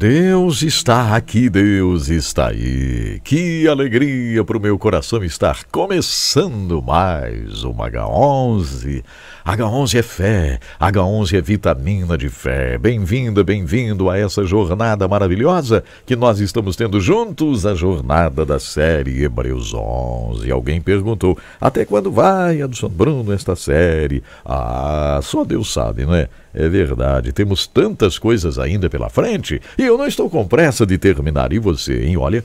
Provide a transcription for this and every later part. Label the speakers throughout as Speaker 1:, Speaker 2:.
Speaker 1: Deus está aqui, Deus está aí. Que alegria para o meu coração estar começando mais uma H11 H11 é fé, H11 é vitamina de fé. Bem-vinda, bem-vindo a essa jornada maravilhosa que nós estamos tendo juntos, a jornada da série Hebreus 11. Alguém perguntou: até quando vai, Adson Bruno, esta série? Ah, só Deus sabe, não é? É verdade, temos tantas coisas ainda pela frente e eu não estou com pressa de terminar. E você, hein? Olha,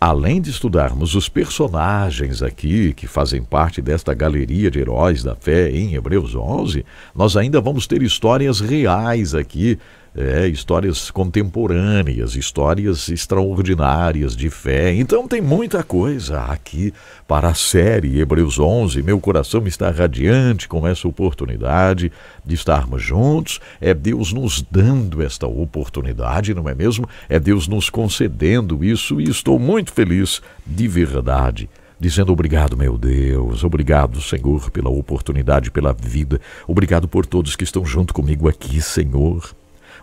Speaker 1: além de estudarmos os personagens aqui que fazem parte desta galeria de heróis da fé em Hebreus 11, nós ainda vamos ter histórias reais aqui é, histórias contemporâneas, histórias extraordinárias de fé. Então tem muita coisa aqui para a série Hebreus 11. Meu coração está radiante com essa oportunidade de estarmos juntos. É Deus nos dando esta oportunidade, não é mesmo? É Deus nos concedendo isso e estou muito feliz de verdade dizendo obrigado, meu Deus, obrigado, Senhor, pela oportunidade, pela vida, obrigado por todos que estão junto comigo aqui, Senhor.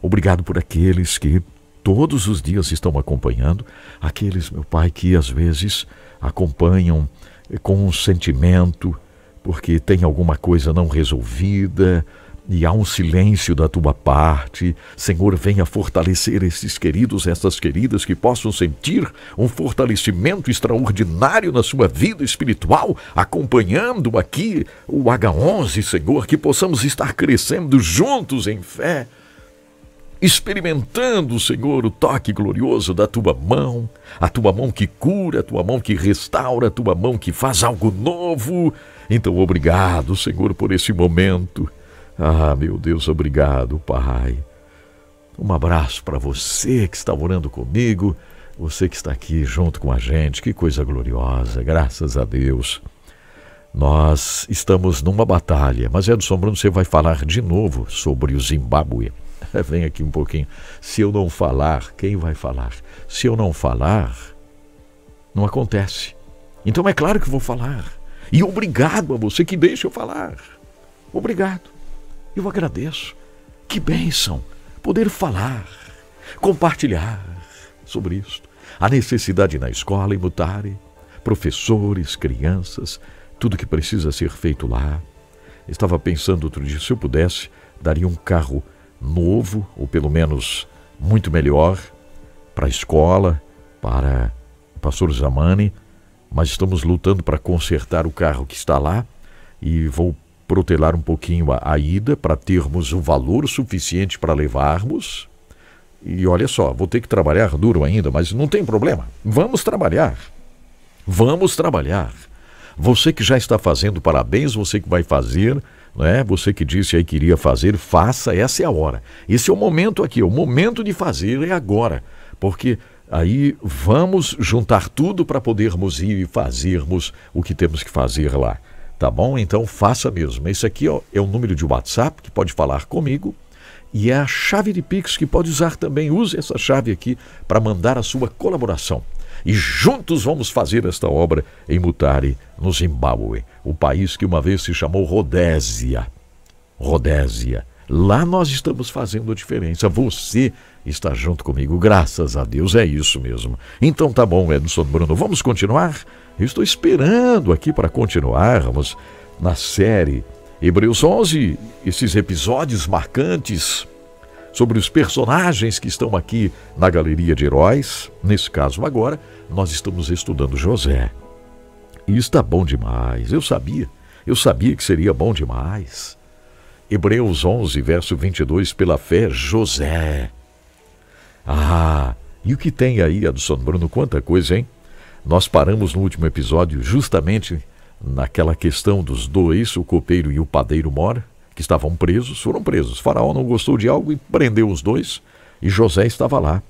Speaker 1: Obrigado por aqueles que todos os dias estão acompanhando, aqueles, meu Pai, que às vezes acompanham com um sentimento, porque tem alguma coisa não resolvida e há um silêncio da tua parte. Senhor, venha fortalecer esses queridos, essas queridas que possam sentir um fortalecimento extraordinário na sua vida espiritual, acompanhando aqui o H11, Senhor, que possamos estar crescendo juntos em fé experimentando, Senhor, o toque glorioso da tua mão, a tua mão que cura, a tua mão que restaura, a tua mão que faz algo novo. Então, obrigado, Senhor, por esse momento. Ah, meu Deus, obrigado, Pai. Um abraço para você que está orando comigo, você que está aqui junto com a gente. Que coisa gloriosa, graças a Deus. Nós estamos numa batalha, mas Edson Bruno, você vai falar de novo sobre o Zimbábue. Vem aqui um pouquinho. Se eu não falar, quem vai falar? Se eu não falar, não acontece. Então é claro que vou falar. E obrigado a você que deixa eu falar. Obrigado. Eu agradeço. Que bênção poder falar, compartilhar sobre isso A necessidade na escola e mutare, professores, crianças, tudo que precisa ser feito lá. Estava pensando outro dia, se eu pudesse, daria um carro novo, ou pelo menos muito melhor, para a escola, para o pastor Zamani, mas estamos lutando para consertar o carro que está lá e vou protelar um pouquinho a, a ida para termos o valor suficiente para levarmos. E olha só, vou ter que trabalhar duro ainda, mas não tem problema. Vamos trabalhar. Vamos trabalhar. Você que já está fazendo, parabéns. Você que vai fazer, né? Você que disse aí queria fazer, faça, essa é a hora. Esse é o momento aqui, é o momento de fazer é agora. Porque aí vamos juntar tudo para podermos ir e fazermos o que temos que fazer lá. Tá bom? Então faça mesmo. Esse aqui ó, é o número de WhatsApp que pode falar comigo e é a chave de Pix que pode usar também. Use essa chave aqui para mandar a sua colaboração e juntos vamos fazer esta obra em Mutare, no Zimbábue, o país que uma vez se chamou Rodésia. Rodésia. Lá nós estamos fazendo a diferença. Você está junto comigo. Graças a Deus, é isso mesmo. Então tá bom, Edson Bruno. Vamos continuar? Eu estou esperando aqui para continuarmos na série Hebreus 11, esses episódios marcantes sobre os personagens que estão aqui na galeria de heróis. Nesse caso, agora, nós estamos estudando José. E está bom demais, eu sabia. Eu sabia que seria bom demais. Hebreus 11, verso 22, pela fé, José. Ah, e o que tem aí, Adson Bruno? Quanta coisa, hein? Nós paramos no último episódio justamente naquela questão dos dois, o copeiro e o padeiro mora, que estavam presos foram presos. O faraó não gostou de algo e prendeu os dois, e José estava lá.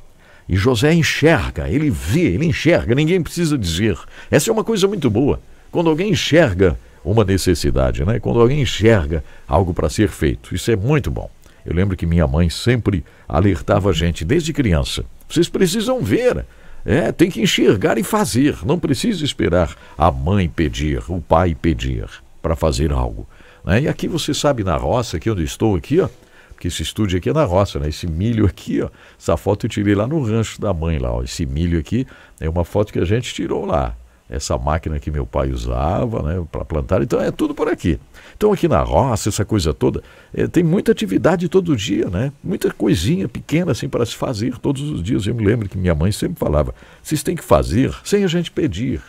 Speaker 1: E José enxerga, ele vê, ele enxerga, ninguém precisa dizer. Essa é uma coisa muito boa. Quando alguém enxerga uma necessidade, né? Quando alguém enxerga algo para ser feito, isso é muito bom. Eu lembro que minha mãe sempre alertava a gente desde criança. Vocês precisam ver. É, tem que enxergar e fazer. Não precisa esperar a mãe pedir, o pai pedir para fazer algo. Né? E aqui você sabe, na roça, aqui onde estou, aqui, ó, porque esse estúdio aqui é na roça, né? Esse milho aqui, ó, essa foto eu tirei lá no rancho da mãe lá, ó. Esse milho aqui é uma foto que a gente tirou lá. Essa máquina que meu pai usava, né, para plantar, então é tudo por aqui. Então aqui na roça, essa coisa toda, é, tem muita atividade todo dia, né? Muita coisinha pequena assim para se fazer todos os dias. Eu me lembro que minha mãe sempre falava: "Vocês têm que fazer sem a gente pedir.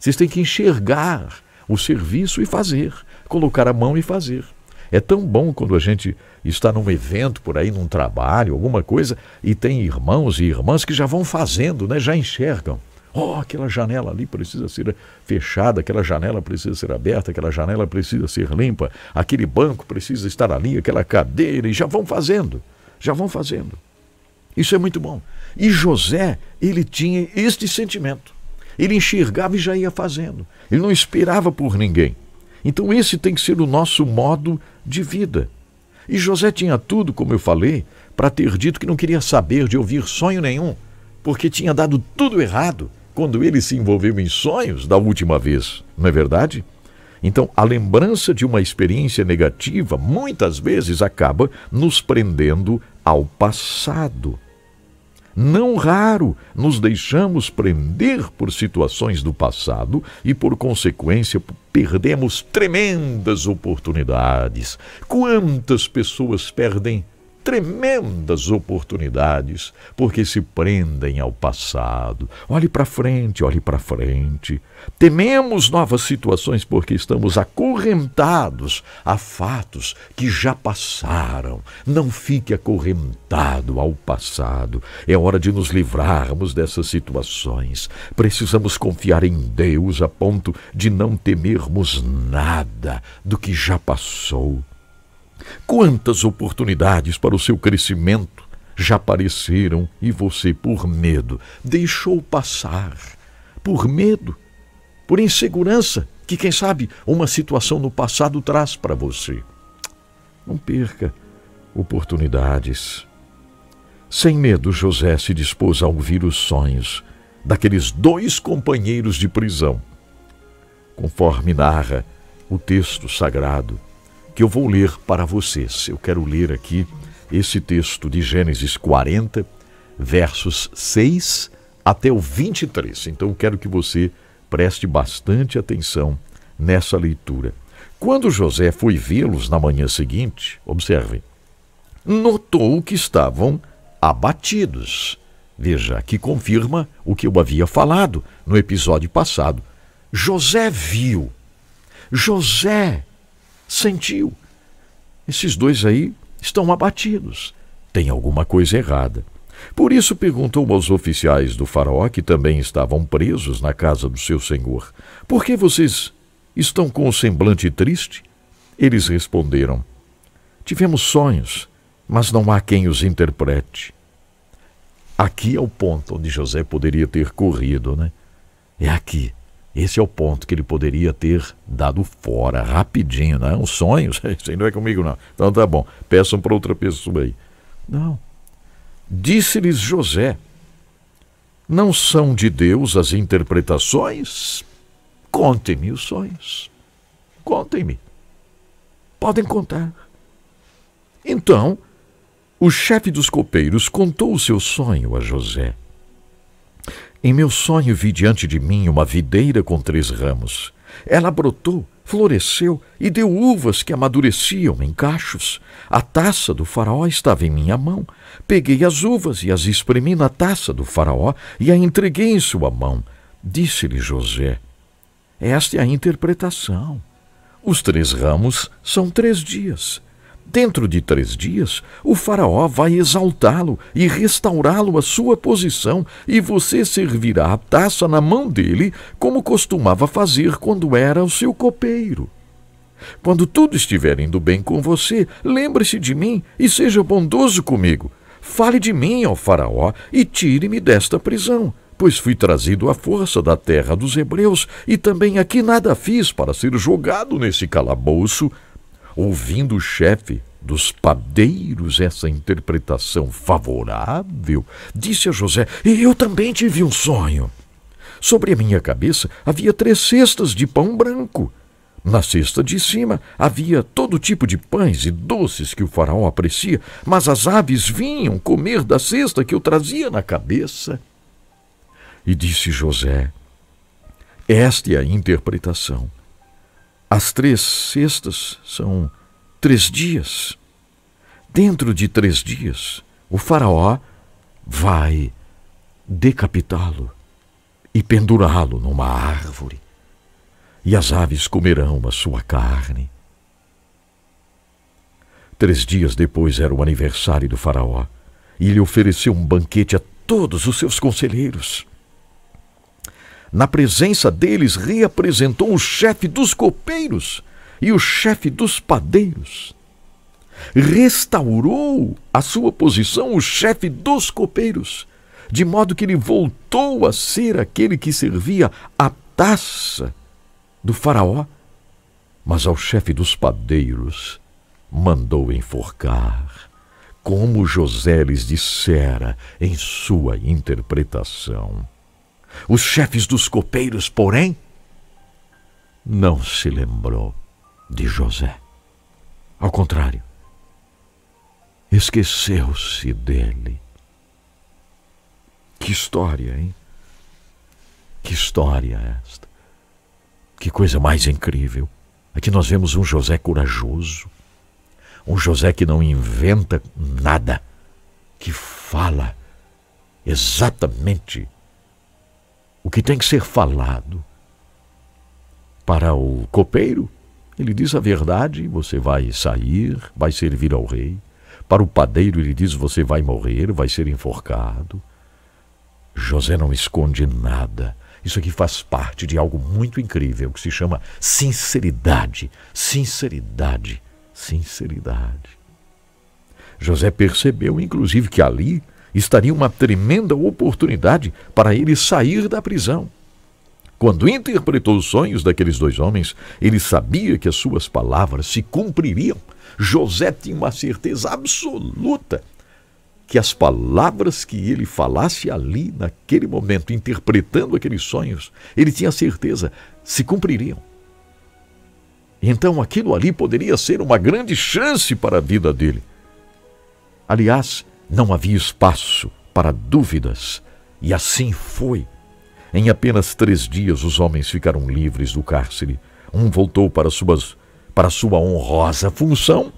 Speaker 1: Vocês têm que enxergar o serviço e fazer colocar a mão e fazer. É tão bom quando a gente está num evento por aí, num trabalho, alguma coisa, e tem irmãos e irmãs que já vão fazendo, né? já enxergam. Oh, aquela janela ali precisa ser fechada, aquela janela precisa ser aberta, aquela janela precisa ser limpa, aquele banco precisa estar ali, aquela cadeira, e já vão fazendo, já vão fazendo. Isso é muito bom. E José, ele tinha este sentimento. Ele enxergava e já ia fazendo. Ele não esperava por ninguém. Então, esse tem que ser o nosso modo de vida. E José tinha tudo, como eu falei, para ter dito que não queria saber de ouvir sonho nenhum, porque tinha dado tudo errado quando ele se envolveu em sonhos da última vez, não é verdade? Então, a lembrança de uma experiência negativa muitas vezes acaba nos prendendo ao passado. Não raro nos deixamos prender por situações do passado e, por consequência, perdemos tremendas oportunidades. Quantas pessoas perdem tremendas oportunidades porque se prendem ao passado. Olhe para frente, olhe para frente. Tememos novas situações porque estamos acorrentados a fatos que já passaram. Não fique acorrentado ao passado. É hora de nos livrarmos dessas situações. Precisamos confiar em Deus a ponto de não temermos nada do que já passou. Quantas oportunidades para o seu crescimento já apareceram e você, por medo, deixou passar? Por medo? Por insegurança que, quem sabe, uma situação no passado traz para você? Não perca oportunidades. Sem medo, José se dispôs a ouvir os sonhos daqueles dois companheiros de prisão. Conforme narra o texto sagrado, que eu vou ler para vocês. Eu quero ler aqui esse texto de Gênesis 40, versos 6 até o 23. Então eu quero que você preste bastante atenção nessa leitura. Quando José foi vê-los na manhã seguinte, observe, notou que estavam abatidos. Veja, que confirma o que eu havia falado no episódio passado. José viu. José sentiu. Esses dois aí estão abatidos. Tem alguma coisa errada. Por isso perguntou aos oficiais do faraó que também estavam presos na casa do seu senhor: Por que vocês estão com o semblante triste? Eles responderam: Tivemos sonhos, mas não há quem os interprete. Aqui é o ponto onde José poderia ter corrido, né? É aqui. Esse é o ponto que ele poderia ter dado fora rapidinho, não é um sonho, isso aí não é comigo não. Então tá bom, peçam para outra pessoa aí. Não. Disse-lhes José: Não são de Deus as interpretações? Contem-me os sonhos. Contem-me. Podem contar. Então, o chefe dos copeiros contou o seu sonho a José. Em meu sonho vi diante de mim uma videira com três ramos. Ela brotou, floresceu e deu uvas que amadureciam em cachos. A taça do faraó estava em minha mão. Peguei as uvas e as espremi na taça do faraó e a entreguei em sua mão. Disse-lhe José: Esta é a interpretação. Os três ramos são três dias. Dentro de três dias, o Faraó vai exaltá-lo e restaurá-lo à sua posição, e você servirá a taça na mão dele, como costumava fazer quando era o seu copeiro. Quando tudo estiver indo bem com você, lembre-se de mim e seja bondoso comigo. Fale de mim ao Faraó e tire-me desta prisão pois fui trazido à força da terra dos hebreus, e também aqui nada fiz para ser jogado nesse calabouço ouvindo o chefe dos padeiros essa interpretação favorável, disse a José: Eu também tive um sonho. Sobre a minha cabeça havia três cestas de pão branco. Na cesta de cima havia todo tipo de pães e doces que o faraó aprecia, mas as aves vinham comer da cesta que eu trazia na cabeça. E disse José: Esta é a interpretação as três sextas são três dias. Dentro de três dias, o Faraó vai decapitá-lo e pendurá-lo numa árvore, e as aves comerão a sua carne. Três dias depois era o aniversário do Faraó, e ele ofereceu um banquete a todos os seus conselheiros. Na presença deles, reapresentou o chefe dos copeiros e o chefe dos padeiros. Restaurou a sua posição o chefe dos copeiros, de modo que ele voltou a ser aquele que servia a taça do Faraó. Mas ao chefe dos padeiros mandou enforcar, como José lhes dissera em sua interpretação. Os chefes dos copeiros, porém, não se lembrou de José. Ao contrário, esqueceu-se dele. Que história, hein? Que história esta. Que coisa mais incrível. Aqui nós vemos um José corajoso, um José que não inventa nada, que fala exatamente o que tem que ser falado. Para o copeiro, ele diz a verdade, você vai sair, vai servir ao rei. Para o padeiro, ele diz: Você vai morrer, vai ser enforcado. José não esconde nada. Isso aqui faz parte de algo muito incrível que se chama sinceridade. Sinceridade. Sinceridade. José percebeu, inclusive, que ali estaria uma tremenda oportunidade para ele sair da prisão. Quando interpretou os sonhos daqueles dois homens, ele sabia que as suas palavras se cumpririam. José tinha uma certeza absoluta que as palavras que ele falasse ali, naquele momento, interpretando aqueles sonhos, ele tinha certeza se cumpririam. Então aquilo ali poderia ser uma grande chance para a vida dele. Aliás, não havia espaço para dúvidas, e assim foi. Em apenas três dias os homens ficaram livres do cárcere. Um voltou para, suas, para sua honrosa função,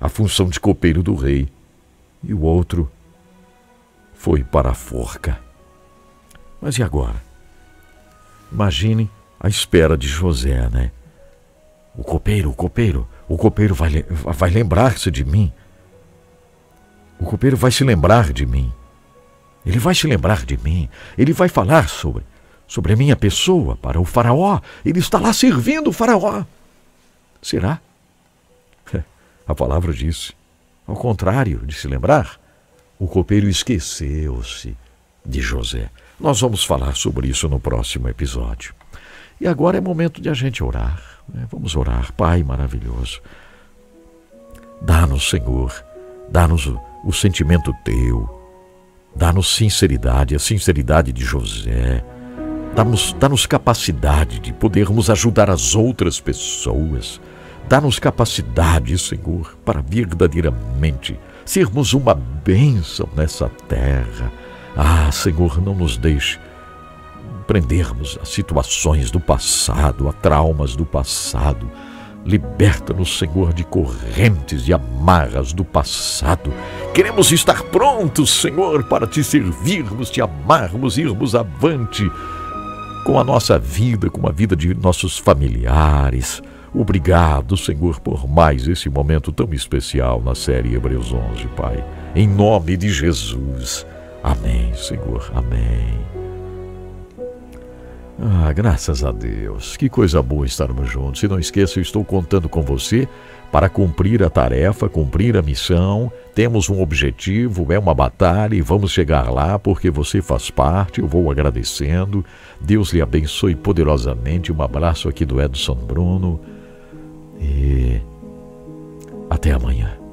Speaker 1: a função de copeiro do rei, e o outro foi para a forca. Mas e agora? Imagine a espera de José, né? O copeiro, o copeiro, o copeiro vai, vai lembrar-se de mim. O copeiro vai se lembrar de mim. Ele vai se lembrar de mim. Ele vai falar sobre, sobre a minha pessoa para o Faraó. Ele está lá servindo o Faraó. Será? A palavra disse. Ao contrário de se lembrar, o copeiro esqueceu-se de José. Nós vamos falar sobre isso no próximo episódio. E agora é momento de a gente orar. Né? Vamos orar, Pai maravilhoso. Dá-nos, Senhor, dá-nos o o sentimento teu. Dá-nos sinceridade, a sinceridade de José. Dá-nos dá capacidade de podermos ajudar as outras pessoas. Dá-nos capacidade, Senhor, para verdadeiramente sermos uma bênção nessa terra. Ah, Senhor, não nos deixe prendermos a situações do passado, a traumas do passado. Liberta-nos, Senhor, de correntes e amarras do passado Queremos estar prontos, Senhor, para te servirmos, te amarmos, irmos avante com a nossa vida, com a vida de nossos familiares. Obrigado, Senhor, por mais esse momento tão especial na série Hebreus 11, Pai. Em nome de Jesus. Amém, Senhor. Amém. Ah, graças a Deus. Que coisa boa estarmos juntos. E não esqueça, eu estou contando com você para cumprir a tarefa, cumprir a missão. Temos um objetivo, é uma batalha e vamos chegar lá porque você faz parte. Eu vou agradecendo. Deus lhe abençoe poderosamente. Um abraço aqui do Edson Bruno. E até amanhã.